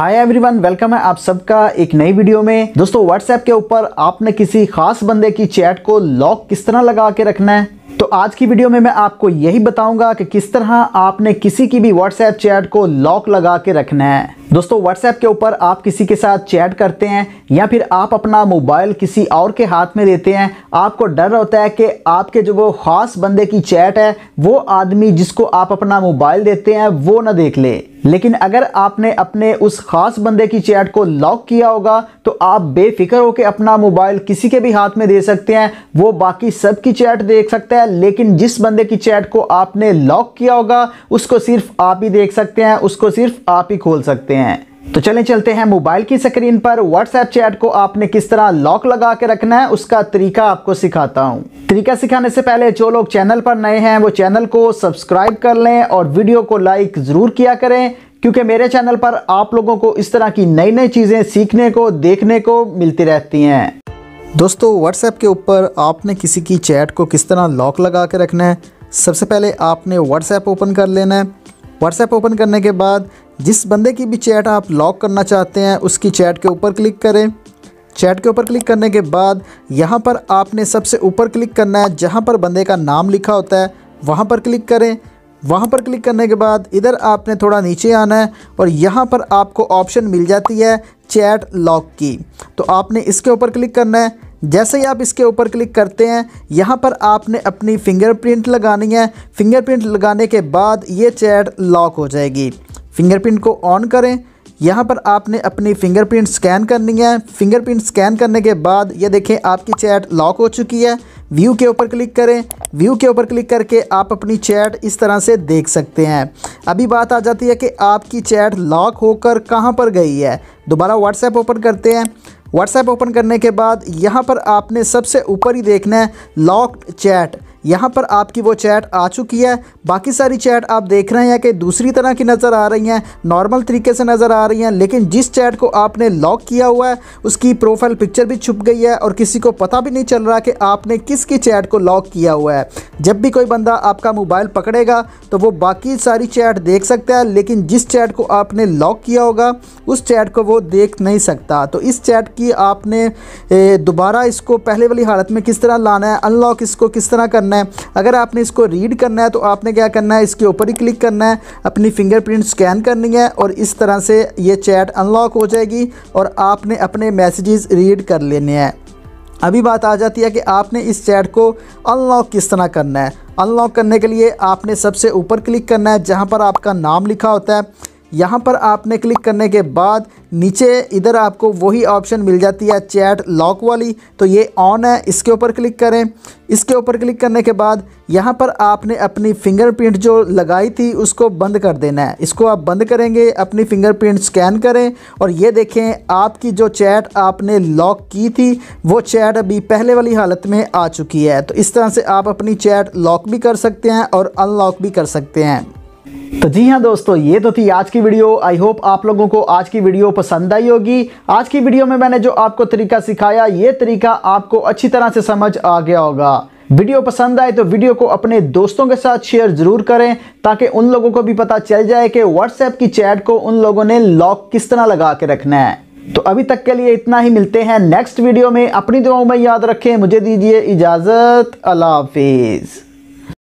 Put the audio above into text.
hi everyone welcome है आप सबका एक नई वीडियो में दोस्तों व्हाट्सएप के ऊपर आपने किसी खास बंदे की चैट को लॉक किस तरह लगा के रखना है तो आज की वीडियो में मैं आपको यही बताऊंगा कि किस तरह आपने किसी की भी व्हाट्सएप चैट को लॉक लगा के रखना है दोस्तों व्हाट्सएप के ऊपर आप किसी के साथ चैट करते हैं या फिर आप अपना मोबाइल किसी और के हाथ में देते हैं आपको डर होता है कि आपके जो वो ख़ास बंदे की चैट है वो आदमी जिसको आप अपना मोबाइल देते हैं वो ना देख ले लेकिन अगर आपने अपने उस ख़ास बंदे की चैट को लॉक किया होगा तो आप बेफिक्र होकर अपना मोबाइल किसी के भी हाथ में दे सकते हैं वो बाकी सब की चैट देख सकता है लेकिन जिस बंदे की चैट को आपने लॉक किया होगा उसको सिर्फ आप ही देख सकते हैं उसको सिर्फ आप ही खोल सकते हैं हैं तो चलें चलते हैं मोबाइल की स्क्रीन पर व्हाट्सएप चैट को आपने किस तरह लॉक लगा के रखना है उसका तरीका आपको सिखाता हूं तरीका सिखाने से पहले जो लोग चैनल पर नए हैं वो चैनल को सब्सक्राइब कर लें और वीडियो को लाइक ज़रूर किया करें क्योंकि मेरे चैनल पर आप लोगों को इस तरह की नई नई चीज़ें सीखने को देखने को मिलती रहती हैं दोस्तों व्हाट्सएप के ऊपर आपने किसी की चैट को किस तरह लॉक लगा के रखना है सबसे पहले आपने व्हाट्सएप ओपन कर लेना है व्हाट्सएप ओपन करने के बाद जिस बंदे की भी चैट आप लॉक करना चाहते हैं उसकी चैट के ऊपर क्लिक करें चैट के ऊपर क्लिक करने के बाद यहाँ पर आपने सबसे ऊपर क्लिक करना है जहाँ पर बंदे का नाम लिखा होता है वहाँ पर क्लिक करें वहाँ पर क्लिक करने के बाद इधर आपने थोड़ा नीचे आना है और यहाँ पर आपको ऑप्शन मिल जाती है चैट लॉक की तो आपने इसके ऊपर क्लिक करना है जैसे ही आप इसके ऊपर क्लिक करते हैं यहाँ पर आपने अपनी फिंगरप्रिंट लगानी है फिंगरप्रिंट लगाने के बाद ये चैट लॉक हो जाएगी फिंगरप्रिंट को ऑन करें यहाँ पर आपने अपनी फिंगरप्रिंट स्कैन करनी है फिंगरप्रिंट स्कैन करने के बाद ये देखें आपकी चैट लॉक हो चुकी है व्यू के ऊपर क्लिक करें व्यू के ऊपर क्लिक करके आप अपनी चैट इस तरह से देख सकते हैं अभी बात आ जाती है कि आपकी चैट लॉक होकर कहाँ पर गई है दोबारा व्हाट्सएप ओपन करते हैं व्हाट्सएप ओपन करने के बाद यहाँ पर आपने सबसे ऊपर ही देखना है लॉक चैट यहाँ पर आपकी वो चैट आ चुकी है बाकी सारी चैट आप देख रहे हैं कि दूसरी तरह की नज़र आ रही हैं नॉर्मल तरीके से नज़र आ रही हैं लेकिन जिस चैट को आपने लॉक किया हुआ है उसकी प्रोफाइल पिक्चर भी छुप गई है और किसी को पता भी नहीं चल रहा कि आपने किसकी चैट को लॉक किया हुआ है जब भी कोई बंदा आपका मोबाइल पकड़ेगा तो वो बाकी सारी चैट देख सकता है लेकिन जिस चैट को आपने लॉक किया होगा उस चैट को वो देख नहीं सकता तो इस चैट की आपने दोबारा इसको पहले वाली हालत में किस तरह लाना है अनलॉक इसको किस तरह करना करना है अगर आपने इसको रीड करना है तो आपने क्या करना है इसके ऊपर ही क्लिक करना है अपनी फिंगरप्रिंट स्कैन करनी है और इस तरह से ये चैट अनलॉक हो जाएगी और आपने अपने मैसेजेस रीड कर लेने हैं अभी बात आ जाती है कि आपने इस चैट को अनलॉक किस तरह करना है अनलॉक करने के लिए आपने सबसे ऊपर क्लिक करना है जहाँ पर आपका नाम लिखा होता है यहाँ पर आपने क्लिक करने के बाद नीचे इधर आपको वही ऑप्शन मिल जाती है चैट लॉक वाली तो ये ऑन है इसके ऊपर क्लिक करें इसके ऊपर क्लिक करने के बाद यहाँ पर आपने अपनी फिंगरप्रिंट जो लगाई थी उसको बंद कर देना है इसको आप बंद करेंगे अपनी फिंगरप्रिंट स्कैन करें और ये देखें आपकी जो चैट आपने लॉक की थी वो चैट अभी पहले वाली हालत में आ चुकी है तो इस तरह से आप अपनी चैट लॉक भी कर सकते हैं और अनलॉक भी कर सकते हैं तो जी हाँ दोस्तों ये तो थी आज की वीडियो आई होप आप लोगों को आज की वीडियो पसंद आई होगी आज की वीडियो में मैंने जो आपको तरीका सिखाया ये तरीका आपको अच्छी तरह से समझ आ गया होगा वीडियो पसंद आए तो वीडियो को अपने दोस्तों के साथ शेयर जरूर करें ताकि उन लोगों को भी पता चल जाए कि व्हाट्सएप की चैट को उन लोगों ने लॉक किस तरह लगा के रखना है तो अभी तक के लिए इतना ही मिलते हैं नेक्स्ट वीडियो में अपनी दुआओं में याद रखें मुझे दीजिए इजाज़त अल्लाह हाफिज़